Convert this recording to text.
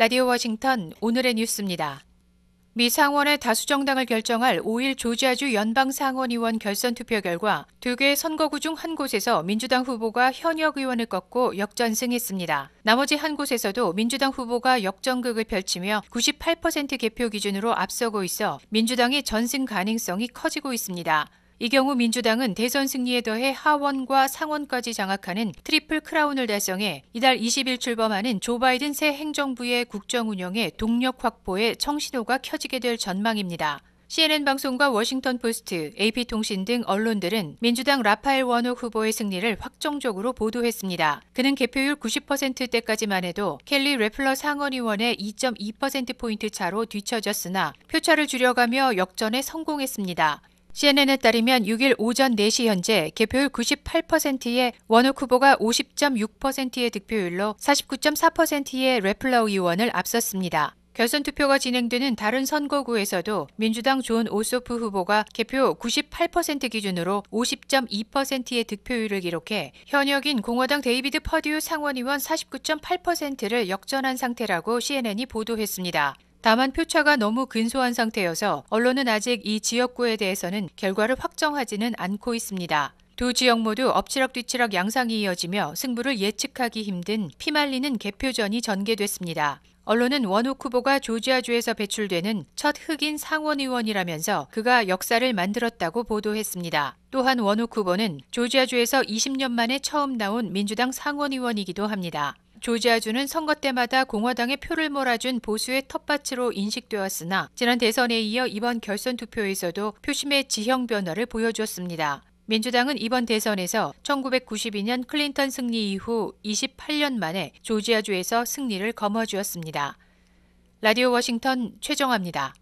라디오 워싱턴 오늘의 뉴스입니다. 미 상원의 다수정당을 결정할 5일 조지아주 연방 상원의원 결선 투표 결과 두 개의 선거구 중 한 곳에서 민주당 후보가 현역 의원을 꺾고 역전승했습니다. 나머지 한 곳에서도 민주당 후보가 역전극을 펼치며 98% 개표 기준으로 앞서고 있어 민주당의 전승 가능성이 커지고 있습니다. 이 경우 민주당은 대선 승리에 더해 하원과 상원까지 장악하는 트리플 크라운을 달성해 이달 20일 출범하는 조 바이든 새 행정부의 국정 운영에 동력 확보에 청신호가 켜지게 될 전망입니다. CNN 방송과 워싱턴 포스트, AP 통신 등 언론들은 민주당 라파엘 원옥 후보의 승리를 확정적으로 보도했습니다. 그는 개표율 90%대까지만 해도 켈리 레플러 상원의원의 2.2% 포인트 차로 뒤처졌으나 표차를 줄여가며 역전에 성공했습니다. CNN에 따르면 6일 오전 4시 현재 개표율 9 8의 원옥 후보가 50.6%의 득표율로 49.4%의 레플라우 의원을 앞섰습니다. 결선 투표가 진행되는 다른 선거구에서도 민주당 존 오소프 후보가 개표 98% 기준으로 50.2%의 득표율을 기록해 현역인 공화당 데이비드 퍼듀 상원의원 49.8%를 역전한 상태라고 CNN이 보도했습니다. 다만 표차가 너무 근소한 상태여서 언론은 아직 이 지역구에 대해서는 결과를 확정하지는 않고 있습니다. 두 지역 모두 엎치락뒤치락 양상이 이어지며 승부를 예측하기 힘든 피말리는 개표전이 전개됐습니다. 언론은 원옥 후보가 조지아주에서 배출되는 첫 흑인 상원 의원이라면서 그가 역사를 만들었다고 보도했습니다. 또한 원옥 후보는 조지아주에서 20년 만에 처음 나온 민주당 상원 의원이기도 합니다. 조지아주는 선거 때마다 공화당의 표를 몰아준 보수의 텃밭으로 인식되었으나 지난 대선에 이어 이번 결선 투표에서도 표심의 지형 변화를 보여주었습니다. 민주당은 이번 대선에서 1992년 클린턴 승리 이후 28년 만에 조지아주에서 승리를 거머쥐었습니다. 라디오 워싱턴 최정아입니다.